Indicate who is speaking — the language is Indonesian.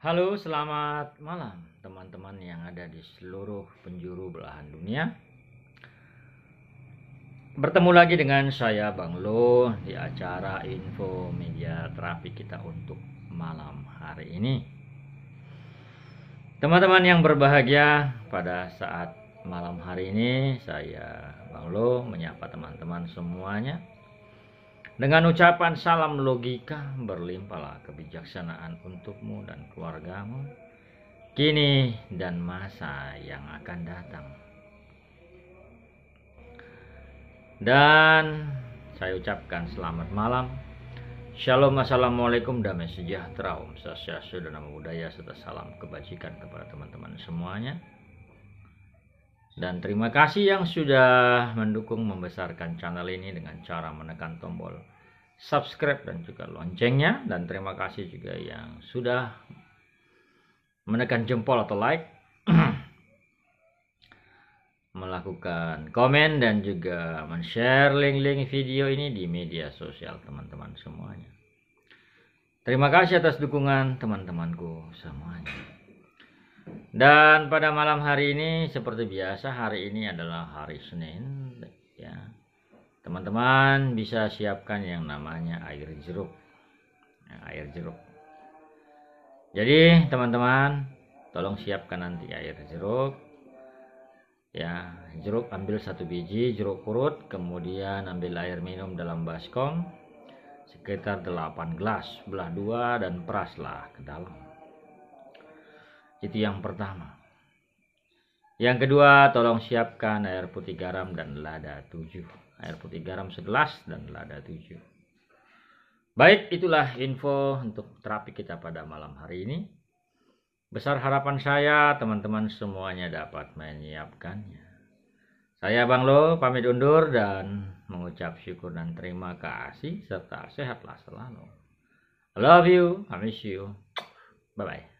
Speaker 1: Halo, selamat malam teman-teman yang ada di seluruh penjuru belahan dunia. Bertemu lagi dengan saya Bang Lo di acara Info Media Terapi kita untuk malam hari ini. Teman-teman yang berbahagia, pada saat malam hari ini saya Bang Lo menyapa teman-teman semuanya dengan ucapan salam logika berlimpahlah kebijaksanaan untukmu dan keluargamu kini dan masa yang akan datang. Dan saya ucapkan selamat malam. Shalom, assalamualaikum, damai sejahtera, om sudah dan budaya serta salam kebajikan kepada teman-teman semuanya. Dan terima kasih yang sudah mendukung membesarkan channel ini dengan cara menekan tombol subscribe dan juga loncengnya. Dan terima kasih juga yang sudah menekan jempol atau like. melakukan komen dan juga men-share link-link video ini di media sosial teman-teman semuanya. Terima kasih atas dukungan teman-temanku semuanya. Dan pada malam hari ini seperti biasa hari ini adalah hari Senin ya. Teman-teman bisa siapkan yang namanya air jeruk. Nah, air jeruk. Jadi teman-teman tolong siapkan nanti air jeruk. Ya, jeruk ambil satu biji jeruk purut, kemudian ambil air minum dalam baskom sekitar 8 gelas, belah dua dan peraslah ke dalam. Itu yang pertama. Yang kedua, tolong siapkan air putih garam dan lada 7. Air putih garam segelas dan lada 7. Baik, itulah info untuk terapi kita pada malam hari ini. Besar harapan saya teman-teman semuanya dapat menyiapkannya. Saya Bang Lo pamit undur dan mengucap syukur dan terima kasih serta sehatlah selalu. I love you, I miss you. Bye-bye.